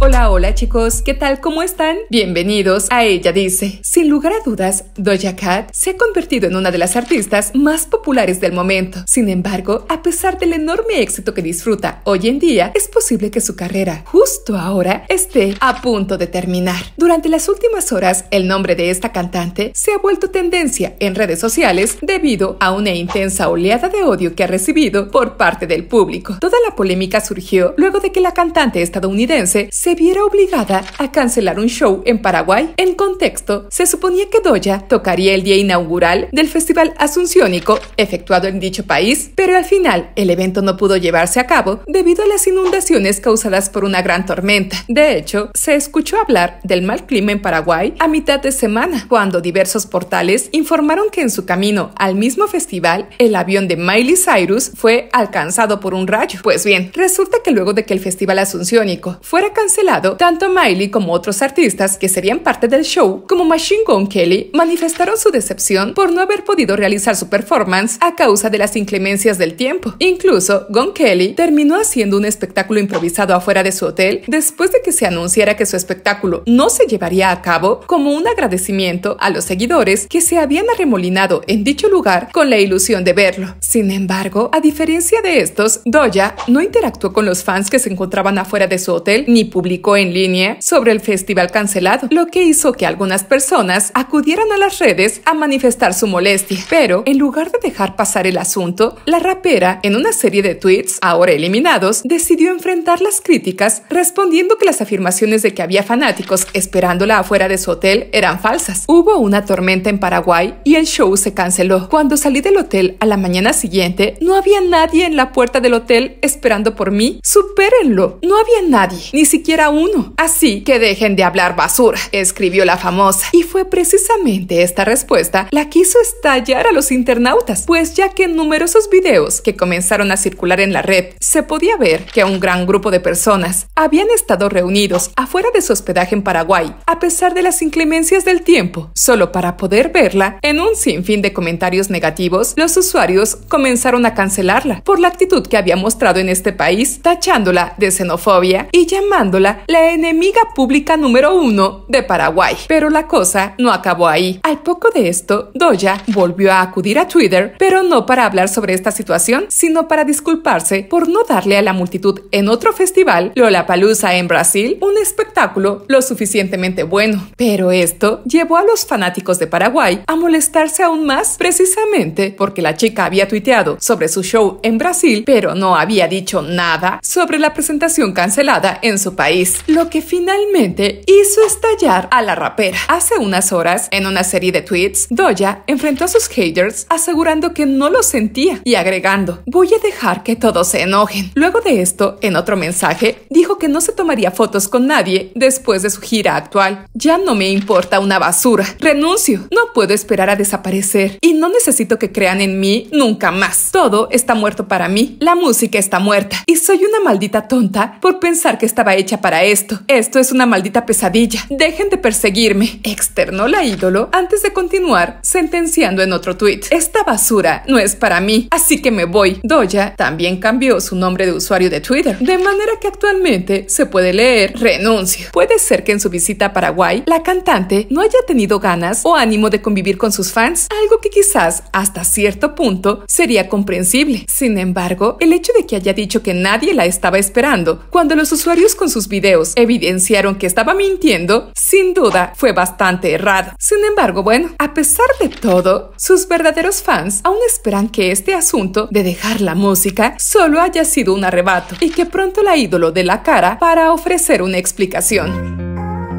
Hola, hola chicos, ¿qué tal? ¿Cómo están? Bienvenidos a Ella Dice. Sin lugar a dudas, Doja Cat se ha convertido en una de las artistas más populares del momento. Sin embargo, a pesar del enorme éxito que disfruta hoy en día, es posible que su carrera justo ahora esté a punto de terminar. Durante las últimas horas, el nombre de esta cantante se ha vuelto tendencia en redes sociales debido a una intensa oleada de odio que ha recibido por parte del público. Toda la polémica surgió luego de que la cantante estadounidense se se viera obligada a cancelar un show en Paraguay. En contexto, se suponía que Doya tocaría el día inaugural del Festival Asunciónico efectuado en dicho país, pero al final el evento no pudo llevarse a cabo debido a las inundaciones causadas por una gran tormenta. De hecho, se escuchó hablar del mal clima en Paraguay a mitad de semana, cuando diversos portales informaron que en su camino al mismo festival, el avión de Miley Cyrus fue alcanzado por un rayo. Pues bien, resulta que luego de que el Festival Asunciónico fuera cancelado, lado, tanto Miley como otros artistas que serían parte del show, como Machine Gun Kelly, manifestaron su decepción por no haber podido realizar su performance a causa de las inclemencias del tiempo. Incluso, Gun Kelly terminó haciendo un espectáculo improvisado afuera de su hotel después de que se anunciara que su espectáculo no se llevaría a cabo como un agradecimiento a los seguidores que se habían arremolinado en dicho lugar con la ilusión de verlo. Sin embargo, a diferencia de estos, Doja no interactuó con los fans que se encontraban afuera de su hotel ni publicó en línea sobre el festival cancelado, lo que hizo que algunas personas acudieran a las redes a manifestar su molestia. Pero en lugar de dejar pasar el asunto, la rapera, en una serie de tweets ahora eliminados, decidió enfrentar las críticas respondiendo que las afirmaciones de que había fanáticos esperándola afuera de su hotel eran falsas. Hubo una tormenta en Paraguay y el show se canceló. Cuando salí del hotel a la mañana siguiente, no había nadie en la puerta del hotel esperando por mí. Supérenlo, no había nadie, ni siquiera uno. Así que dejen de hablar basura, escribió la famosa. Y fue precisamente esta respuesta la que hizo estallar a los internautas, pues ya que en numerosos videos que comenzaron a circular en la red, se podía ver que un gran grupo de personas habían estado reunidos afuera de su hospedaje en Paraguay, a pesar de las inclemencias del tiempo, solo para poder verla. En un sinfín de comentarios negativos, los usuarios comenzaron a cancelarla por la actitud que había mostrado en este país, tachándola de xenofobia y llamándola la enemiga pública número uno de Paraguay. Pero la cosa no acabó ahí. Al poco de esto, Doya volvió a acudir a Twitter, pero no para hablar sobre esta situación, sino para disculparse por no darle a la multitud en otro festival, Lollapalooza en Brasil, un espectáculo lo suficientemente bueno. Pero esto llevó a los fanáticos de Paraguay a molestarse aún más precisamente porque la chica había tuiteado sobre su show en Brasil, pero no había dicho nada sobre la presentación cancelada en su país lo que finalmente hizo estallar a la rapera. Hace unas horas, en una serie de tweets, Doja enfrentó a sus haters asegurando que no lo sentía y agregando, voy a dejar que todos se enojen. Luego de esto, en otro mensaje, dijo que no se tomaría fotos con nadie después de su gira actual. Ya no me importa una basura, renuncio, no puedo esperar a desaparecer y no necesito que crean en mí nunca más. Todo está muerto para mí, la música está muerta y soy una maldita tonta por pensar que estaba hecha para para esto. Esto es una maldita pesadilla. Dejen de perseguirme. Externó la ídolo antes de continuar sentenciando en otro tweet. Esta basura no es para mí, así que me voy. Doya también cambió su nombre de usuario de Twitter, de manera que actualmente se puede leer renuncio. Puede ser que en su visita a Paraguay la cantante no haya tenido ganas o ánimo de convivir con sus fans, algo que quizás hasta cierto punto sería comprensible. Sin embargo, el hecho de que haya dicho que nadie la estaba esperando, cuando los usuarios con sus videos evidenciaron que estaba mintiendo, sin duda fue bastante errado. Sin embargo, bueno, a pesar de todo, sus verdaderos fans aún esperan que este asunto de dejar la música solo haya sido un arrebato y que pronto la ídolo de la cara para ofrecer una explicación.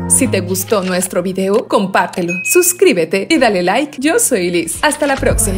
Si te gustó nuestro video, compártelo, suscríbete y dale like. Yo soy Liz. Hasta la próxima.